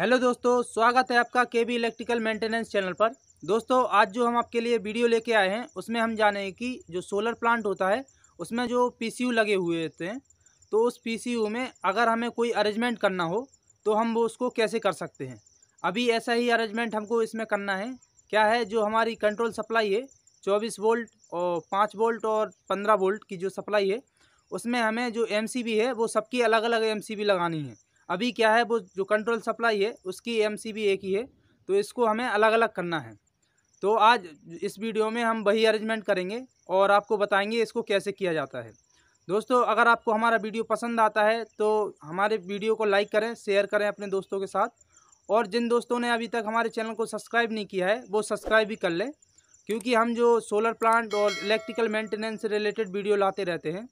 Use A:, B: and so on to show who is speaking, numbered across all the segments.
A: hello दोस्तों स्वागत है आपका के बी इलेक्ट्रिकल मेंटेनेंस चैनल पर दोस्तों आज जो हम आपके लिए वीडियो लेके आए हैं उसमें हम जानेंगे कि जो सोलर प्लांट होता है उसमें जो पीसीयू लगे हुए होते हैं तो उस पीसीयू में अगर हमें कोई अरेंजमेंट करना हो तो हम वो उसको कैसे कर सकते हैं अभी ऐसा ही अरेंजमेंट हमको इसमें करना है क्या है जो हमारी कंट्रोल सप्लाई है चौबीस वोल्ट और पाँच वोल्ट और पंद्रह वोल्ट की जो सप्लाई है उसमें हमें जो एम है वो सबकी अलग अलग एम लगानी है अभी क्या है वो जो कंट्रोल सप्लाई है उसकी एम एक ही है तो इसको हमें अलग अलग करना है तो आज इस वीडियो में हम वही अरेंजमेंट करेंगे और आपको बताएंगे इसको कैसे किया जाता है दोस्तों अगर आपको हमारा वीडियो पसंद आता है तो हमारे वीडियो को लाइक करें शेयर करें अपने दोस्तों के साथ और जिन दोस्तों ने अभी तक हमारे चैनल को सब्सक्राइब नहीं किया है वो सब्सक्राइब भी कर लें क्योंकि हम जो सोलर प्लांट और इलेक्ट्रिकल मेंटेनेंस से रिलेटेड वीडियो लाते रहते हैं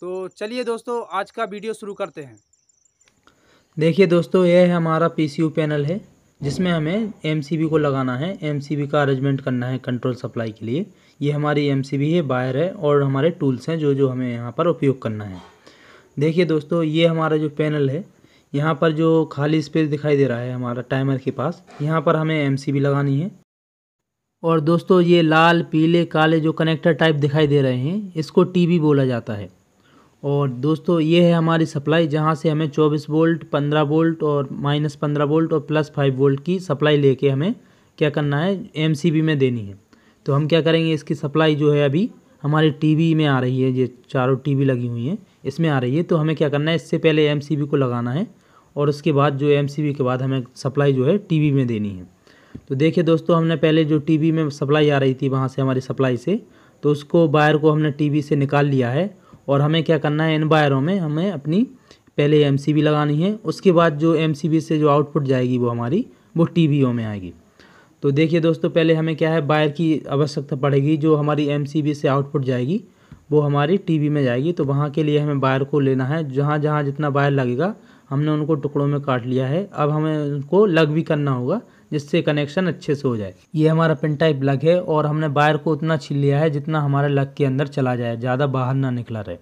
A: तो चलिए दोस्तों आज का वीडियो शुरू करते हैं देखिए दोस्तों यह है हमारा पी पैनल है जिसमें हमें एम को लगाना है एम का अरेंजमेंट करना है कंट्रोल सप्लाई के लिए ये हमारी एमसीबी है बायर है और हमारे टूल्स हैं जो जो हमें यहाँ पर उपयोग करना है देखिए दोस्तों ये हमारा जो पैनल है यहाँ पर जो खाली स्पेस दिखाई दे रहा है हमारा टाइमर के पास यहाँ पर हमें एम लगानी है और दोस्तों ये लाल पीले काले जो कनेक्टर टाइप दिखाई दे रहे हैं इसको टी बोला जाता है और दोस्तों ये है हमारी सप्लाई जहाँ से हमें 24 वोल्ट 15 वोल्ट और माइनस पंद्रह वोल्ट और प्लस फाइव वोल्ट की सप्लाई लेके हमें क्या करना है एम में देनी है तो हम क्या करेंगे इसकी सप्लाई जो है अभी हमारे टीवी में आ रही है ये चारों टीवी लगी हुई हैं इसमें आ रही है तो हमें क्या करना है इससे पहले एम को लगाना है और उसके बाद जो एम के बाद हमें सप्लाई जो है टी में देनी है तो देखिए दोस्तों हमने पहले जो टी में सप्लाई आ रही थी वहाँ से हमारी सप्लाई से तो उसको वायर को हमने टी से निकाल लिया है और हमें क्या करना है इन वायरों में हमें अपनी पहले एम लगानी है उसके बाद जो एम से जो आउटपुट जाएगी वो हमारी वो टी में आएगी तो देखिए दोस्तों पहले हमें क्या है वायर की आवश्यकता पड़ेगी जो हमारी एम से आउटपुट जाएगी वो हमारी टीवी में जाएगी तो वहाँ के लिए हमें वायर को लेना है जहाँ जहाँ जितना वायर लगेगा हमने उनको टुकड़ों में काट लिया है अब हमें उनको लग भी करना होगा जिससे कनेक्शन अच्छे से हो जाए ये हमारा पिन टाइप लग है और हमने वायर को उतना छीन लिया है जितना हमारे लग के अंदर चला जाए ज़्यादा बाहर ना निकला रहे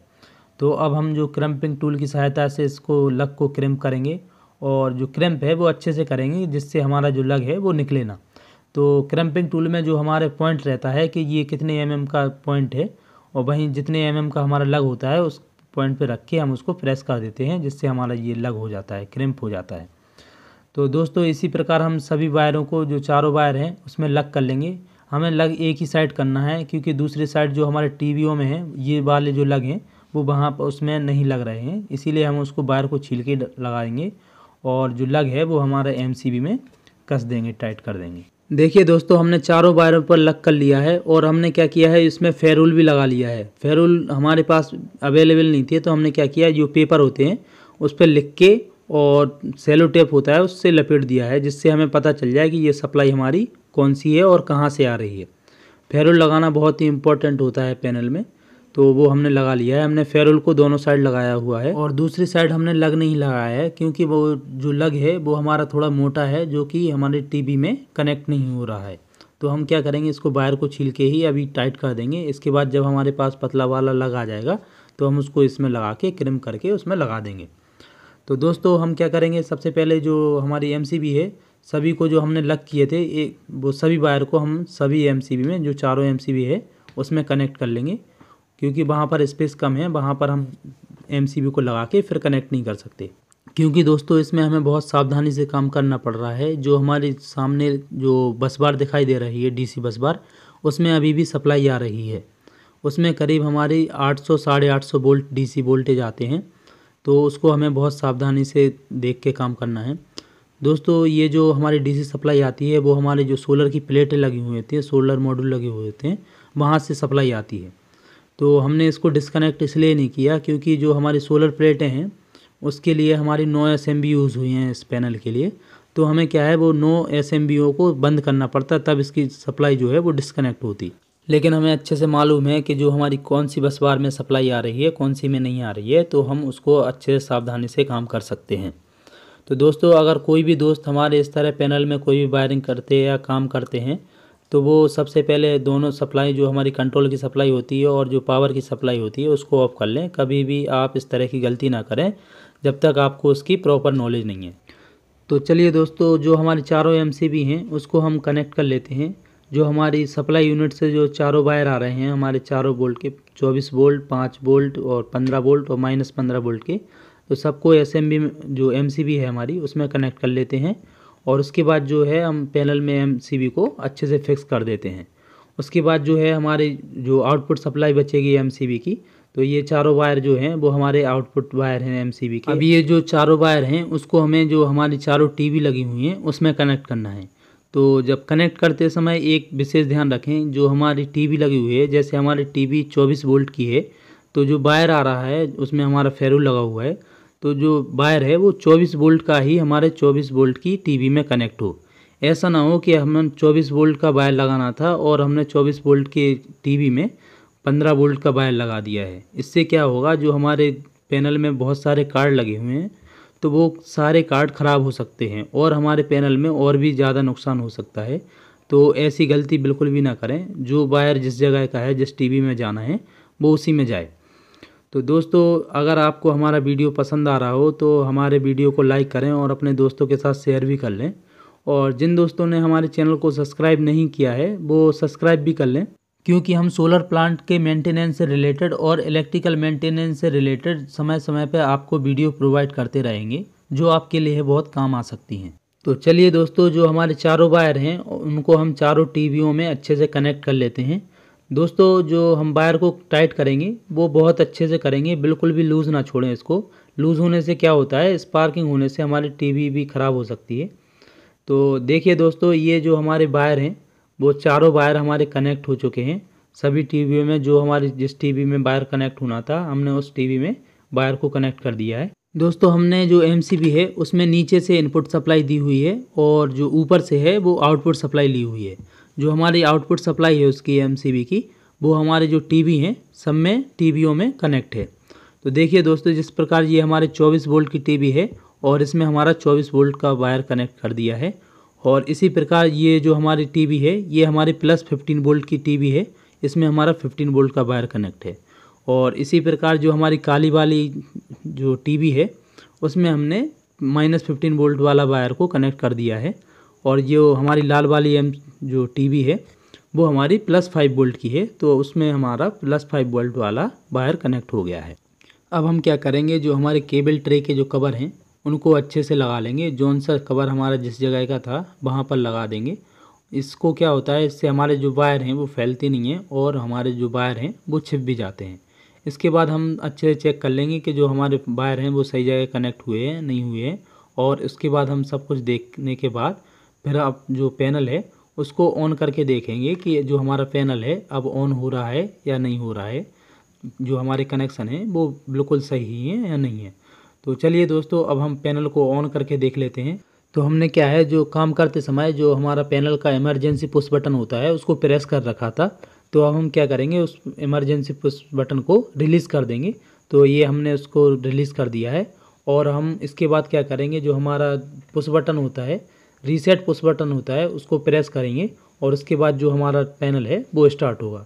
A: तो अब हम जो क्रम्पिंग टूल की सहायता से इसको लग को क्रम्प करेंगे और जो क्रम्प है वो अच्छे से करेंगे जिससे हमारा जो लग है वो निकले ना तो क्रम्पिंग टूल में जो हमारे पॉइंट रहता है कि ये कितने एम mm का पॉइंट है और वहीं जितने एम mm का हमारा लग होता है उस पॉइंट पे रख के हम उसको प्रेस कर देते हैं जिससे हमारा ये लग हो जाता है क्रिम्प हो जाता है तो दोस्तों इसी प्रकार हम सभी वायरों को जो चारों वायर हैं उसमें लग कर लेंगे हमें लग एक ही साइड करना है क्योंकि दूसरी साइड जो हमारे टीवीओ में है ये वाले जो लग हैं वो वहाँ पर उसमें नहीं लग रहे हैं इसीलिए हम उसको वायर को छील के लगाएंगे और जो लग है वो हमारे एम में कस देंगे टाइट कर देंगे देखिए दोस्तों हमने चारों वायरों पर लग कर लिया है और हमने क्या किया है इसमें फेरुल भी लगा लिया है फेरुल हमारे पास अवेलेबल नहीं थे तो हमने क्या किया जो पेपर होते हैं उस पर लिख के और सेलो टेप होता है उससे लपेट दिया है जिससे हमें पता चल जाए कि ये सप्लाई हमारी कौन सी है और कहाँ से आ रही है फेरुल लगाना बहुत ही इम्पोर्टेंट होता है पैनल में तो वो हमने लगा लिया है हमने फेरुल को दोनों साइड लगाया हुआ है और दूसरी साइड हमने लग नहीं लगाया है क्योंकि वो जो लग है वो हमारा थोड़ा मोटा है जो कि हमारे टी में कनेक्ट नहीं हो रहा है तो हम क्या करेंगे इसको वायर को छील के ही अभी टाइट कर देंगे इसके बाद जब हमारे पास पतला वाला लग आ जाएगा तो हम उसको इसमें लगा के क्रिम करके उसमें लगा देंगे तो दोस्तों हम क्या करेंगे सबसे पहले जो हमारी एम है सभी को जो हमने लग किए थे एक वो सभी वायर को हम सभी एम में जो चारों एम है उसमें कनेक्ट कर लेंगे क्योंकि वहाँ पर स्पेस कम है वहाँ पर हम एम को लगा के फिर कनेक्ट नहीं कर सकते क्योंकि दोस्तों इसमें हमें बहुत सावधानी से काम करना पड़ रहा है जो हमारे सामने जो बस बार दिखाई दे रही है डीसी बस बार उसमें अभी भी सप्लाई आ रही है उसमें करीब हमारी 800 सौ साढ़े आठ वोल्ट डीसी वोल्टेज आते हैं तो उसको हमें बहुत सावधानी से देख के काम करना है दोस्तों ये जो हमारी डीसी सप्लाई आती है वो हमारे जो सोलर की प्लेटें लगी हुई होती हैं सोलर मॉड्यूल लगे हुए होते हैं वहाँ से सप्लाई आती है तो हमने इसको डिस्कनेक्ट इसलिए नहीं किया क्योंकि जो हमारी सोलर प्लेटें हैं उसके लिए हमारी नौ एस यूज़ हुई हैं इस पैनल के लिए तो हमें क्या है वो नौ एस को बंद करना पड़ता तब इसकी सप्लाई जो है वो डिस्कनेक्ट होती लेकिन हमें अच्छे से मालूम है कि जो हमारी कौन सी बस बार में सप्लाई आ रही है कौन सी में नहीं आ रही है तो हम उसको अच्छे सावधानी से काम कर सकते हैं तो दोस्तों अगर कोई भी दोस्त हमारे इस तरह पैनल में कोई भी वायरिंग करते या काम करते हैं तो वो सबसे पहले दोनों सप्लाई जो हमारी कंट्रोल की सप्लाई होती है और जो पावर की सप्लाई होती है उसको ऑफ़ कर लें कभी भी आप इस तरह की गलती ना करें जब तक आपको उसकी प्रॉपर नॉलेज नहीं है तो चलिए दोस्तों जो हमारे चारों एम हैं उसको हम कनेक्ट कर लेते हैं जो हमारी सप्लाई यूनिट से जो चारों वायर आ रहे हैं हमारे चारों बोल्ट के 24 बोल्ट 5 बोल्ट और 15 बोल्ट और माइनस पंद्रह बोल्ट के तो सबको एस में जो एम है हमारी उसमें कनेक्ट कर लेते हैं और उसके बाद जो है हम पैनल में एम को अच्छे से फिक्स कर देते हैं उसके बाद जो है हमारे जो आउटपुट सप्लाई बचेगी एम की तो ये चारों वायर जो हैं वो हमारे आउटपुट वायर हैं एम के अब ये जो चारों वायर हैं उसको हमें जो हमारी चारों टीवी लगी हुई हैं उसमें कनेक्ट करना है तो जब कनेक्ट करते समय एक विशेष ध्यान रखें जो हमारी टीवी लगी हुई है जैसे हमारी टीवी 24 वोल्ट की है तो जो वायर आ रहा है उसमें हमारा फेरू लगा हुआ है तो जो वायर है वो 24 वोल्ट का ही हमारे 24 वोल्ट की टीवी में कनेक्ट हो ऐसा ना हो कि हमने 24 वोल्ट का वायर लगाना था और हमने 24 वोल्ट के टीवी में 15 वोल्ट का वायर लगा दिया है इससे क्या होगा जो हमारे पैनल में बहुत सारे कार्ड लगे हुए हैं तो वो सारे कार्ड ख़राब हो सकते हैं और हमारे पैनल में और भी ज़्यादा नुकसान हो सकता है तो ऐसी गलती बिल्कुल भी ना करें जो वायर जिस जगह का है जिस टीवी में जाना है वो उसी में जाए तो दोस्तों अगर आपको हमारा वीडियो पसंद आ रहा हो तो हमारे वीडियो को लाइक करें और अपने दोस्तों के साथ शेयर भी कर लें और जिन दोस्तों ने हमारे चैनल को सब्सक्राइब नहीं किया है वो सब्सक्राइब भी कर लें क्योंकि हम सोलर प्लांट के मेंटेनेंस से रिलेटेड और इलेक्ट्रिकल मेंटेनेंस से रिलेटेड समय समय पर आपको वीडियो प्रोवाइड करते रहेंगे जो आपके लिए बहुत काम आ सकती हैं तो चलिए दोस्तों जो हमारे चारों वायर हैं उनको हम चारों टीवीओं में अच्छे से कनेक्ट कर लेते हैं दोस्तों जो हम वायर को टाइट करेंगे वो बहुत अच्छे से करेंगे बिल्कुल भी लूज़ ना छोड़ें इसको लूज़ होने से क्या होता है स्पार्किंग होने से हमारी टीवी भी ख़राब हो सकती है तो देखिए दोस्तों ये जो हमारे वायर हैं वो चारों वायर हमारे कनेक्ट हो चुके हैं सभी टीवी में जो हमारे जिस टीवी में वायर कनेक्ट होना था हमने उस टीवी में वायर को कनेक्ट कर दिया है दोस्तों हमने जो एम है उसमें नीचे से इनपुट सप्लाई दी हुई है और जो ऊपर से है वो आउटपुट सप्लाई ली हुई है जो हमारी आउटपुट सप्लाई है उसकी एम की वो हमारे जो वी हैं सब में टी में कनेक्ट है तो देखिए दोस्तों जिस प्रकार ये हमारे 24 वोल्ट की टी है और इसमें हमारा 24 वोल्ट का वायर कनेक्ट कर दिया है और इसी प्रकार ये जो हमारी टीवी है ये हमारी प्लस फिफ्टीन वोल्ट की टीवी है इसमें हमारा फिफ्टीन वोल्ट का वायर कनेक्ट है और इसी प्रकार जो हमारी काली वाली जो टीवी है उसमें हमने माइनस फिफ्टीन वोल्ट वाला वायर को कनेक्ट कर दिया है और जो हमारी लाल वाली एम जो टी है वो हमारी प्लस फाइव वोल्ट की है तो उसमें हमारा प्लस फाइव वोल्ट वाला वायर कनेक्ट हो गया है अब हम क्या करेंगे जो हमारे केबल ट्रे के जो कवर हैं उनको अच्छे से लगा लेंगे जौन सा कवर हमारा जिस जगह का था वहाँ पर लगा देंगे इसको क्या होता है इससे हमारे जो वायर हैं वो फैलते नहीं हैं और हमारे जो वायर हैं वो छिप भी जाते हैं इसके बाद हम अच्छे से चेक कर लेंगे कि जो हमारे वायर हैं वो सही जगह कनेक्ट हुए हैं नहीं हुए हैं और इसके बाद हम सब कुछ देखने के बाद फिर आप जो पैनल है उसको ऑन करके देखेंगे कि जो हमारा पैनल है अब ऑन हो रहा है या नहीं हो रहा है जो हमारे कनेक्शन हैं वो बिल्कुल सही हैं या नहीं है तो चलिए दोस्तों अब हम पैनल को ऑन करके देख लेते हैं तो हमने क्या है जो काम करते समय जो हमारा पैनल का इमरजेंसी पुश बटन होता है उसको प्रेस कर रखा था तो अब हम क्या करेंगे उस इमरजेंसी पुश बटन को रिलीज़ कर देंगे तो ये हमने उसको रिलीज़ कर दिया है और हम इसके बाद क्या करेंगे जो हमारा पुश बटन होता है रीसेट पुश बटन होता है उसको प्रेस करेंगे और उसके बाद जो हमारा पैनल है वो स्टार्ट होगा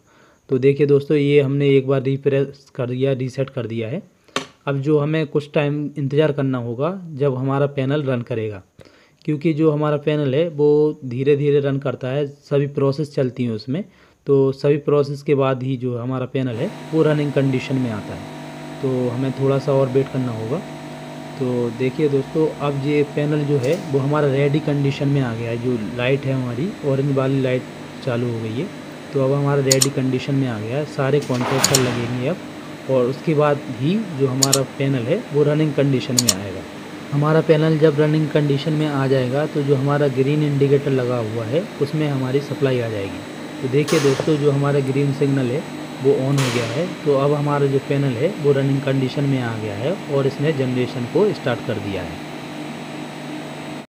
A: तो देखिए दोस्तों ये हमने एक बार रीप्रेस कर दिया रीसेट कर दिया है अब जो हमें कुछ टाइम इंतज़ार करना होगा जब हमारा पैनल रन करेगा क्योंकि जो हमारा पैनल है वो धीरे धीरे रन करता है सभी प्रोसेस चलती हैं उसमें तो सभी प्रोसेस के बाद ही जो हमारा पैनल है वो रनिंग कंडीशन में आता है तो हमें थोड़ा सा और वेट करना होगा तो देखिए दोस्तों अब ये पैनल जो है वो हमारा रेडी कंडीशन में आ गया है जो लाइट है हमारी ऑरेंज वाली लाइट चालू हो गई है तो अब हमारा रेडी कंडीशन में आ गया है सारे कॉन्ट्रेक्टर लगेंगे अब और उसके बाद ही जो हमारा पैनल है वो रनिंग कंडीशन में आएगा हमारा पैनल जब रनिंग कंडीशन में आ जाएगा तो जो हमारा ग्रीन इंडिकेटर लगा हुआ है उसमें हमारी सप्लाई आ जाएगी तो देखिए दोस्तों जो हमारा ग्रीन सिग्नल है वो ऑन हो गया है तो अब हमारा जो पैनल है वो रनिंग कंडीशन में आ गया है और इसने जनरेशन को स्टार्ट कर दिया है